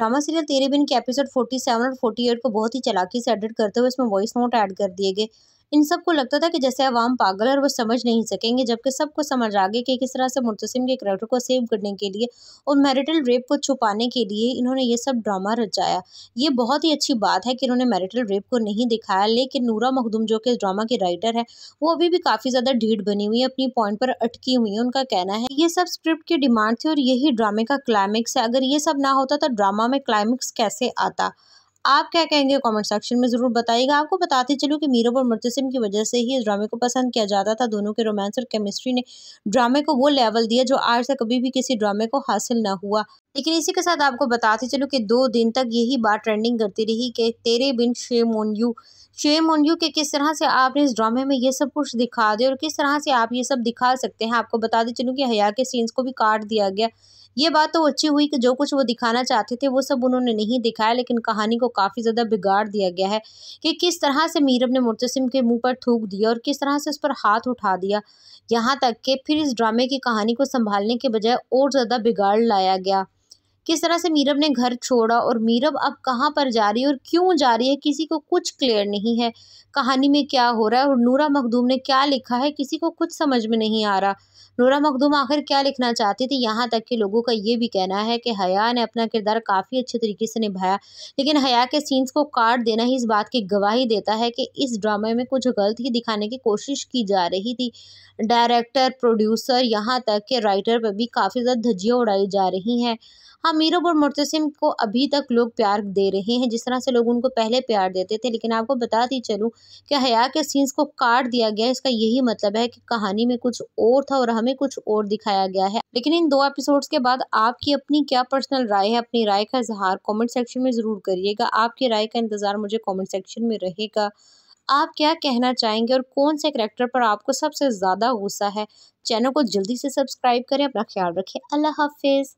drama serial तेरे बिन के episode 47 और 48 को बहुत ही चलाकी से एडिट करते हुए इसमें वॉइस नोट ऐड कर दिए गए इन सबको लगता था कि जैसे अवाम पागल है और वो समझ नहीं सकेंगे जबकि सबको समझ आ गया कि किस तरह से मुर्तसिम के करेक्टर को सेव करने के लिए और मैरिटल रेप को छुपाने के लिए इन्होंने ये सब ड्रामा रचाया ये बहुत ही अच्छी बात है कि इन्होंने मैरिटल रेप को नहीं दिखाया लेकिन नूरा मखदूम जो कि ड्रामा के राइटर है वो अभी भी काफ़ी ज़्यादा ढीठ बनी हुई है अपनी पॉइंट पर अटकी हुई है उनका कहना है ये सब स्क्रिप्ट की डिमांड थी और यही ड्रामे का क्लाइमेक्स है अगर ये सब ना होता तो ड्रामा में क्लाइमेक्स कैसे आता आप क्या कहेंगे कमेंट सेक्शन में ज़रूर बताइएगा आपको बताते चलो कि मीरब और मुर्तसिम की वजह से ही इस ड्रामे को पसंद किया जाता था दोनों के रोमांस और केमिस्ट्री ने ड्रामे को वो लेवल दिया जो आज तक कभी भी किसी ड्रामे को हासिल ना हुआ लेकिन इसी के साथ आपको बताते चलूँ कि दो दिन तक यही बात ट्रेंडिंग करती रही कि तेरे बिन shame on you shame on you के किस तरह से आपने इस ड्रामे में ये सब कुछ दिखा दिया और किस तरह से आप ये सब दिखा सकते हैं आपको बताते चलूँ कि हया के सीन्स को भी काट दिया गया ये बात तो अच्छी हुई कि जो कुछ वो दिखाना चाहते थे वो सब उन्होंने नहीं दिखाया लेकिन कहानी को काफ़ी ज़्यादा बिगाड़ दिया गया है कि किस तरह से मीरब ने मुतसिम के मुंह पर थूक दिया और किस तरह से उस पर हाथ उठा दिया यहाँ तक कि फिर इस ड्रामे की कहानी को संभालने के बजाय और ज़्यादा बिगाड़ लाया गया किस तरह से मीरब ने घर छोड़ा और मीरब अब कहाँ पर जा रही है और क्यों जा रही है किसी को कुछ क्लियर नहीं है कहानी में क्या हो रहा है और नूरा मखदूम ने क्या लिखा है किसी को कुछ समझ में नहीं आ रहा नूरा मखदूम आखिर क्या लिखना चाहती थी यहाँ तक कि लोगों का ये भी कहना है कि हया ने अपना किरदार काफ़ी अच्छे तरीके से निभाया लेकिन हया के सीन्स को काट देना ही इस बात की गवाही देता है कि इस ड्रामे में कुछ गलत ही दिखाने की कोशिश की जा रही थी डायरेक्टर प्रोड्यूसर यहाँ तक के राइटर पर भी काफ़ी ज़्यादा धज्जियाँ उड़ाई जा रही हैं हाँ मीरब और मुर्तसिम को अभी तक लोग प्यार दे रहे हैं जिस तरह से लोग उनको पहले प्यार देते थे लेकिन आपको बताती चलूँ कि हया के सीन्स को काट दिया गया इसका यही मतलब है कि कहानी में कुछ और था और हमें कुछ और दिखाया गया है लेकिन इन दो एपिसोड्स के बाद आपकी अपनी क्या पर्सनल राय है अपनी राय का इजहार कमेंट सेक्शन में ज़रूर करिएगा आपकी राय का इंतज़ार मुझे कमेंट सेक्शन में रहेगा आप क्या कहना चाहेंगे और कौन से करेक्टर पर आपको सबसे ज़्यादा गुस्सा है चैनल को जल्दी से सब्सक्राइब करें अपना ख्याल रखें अल्लाह हाफिज़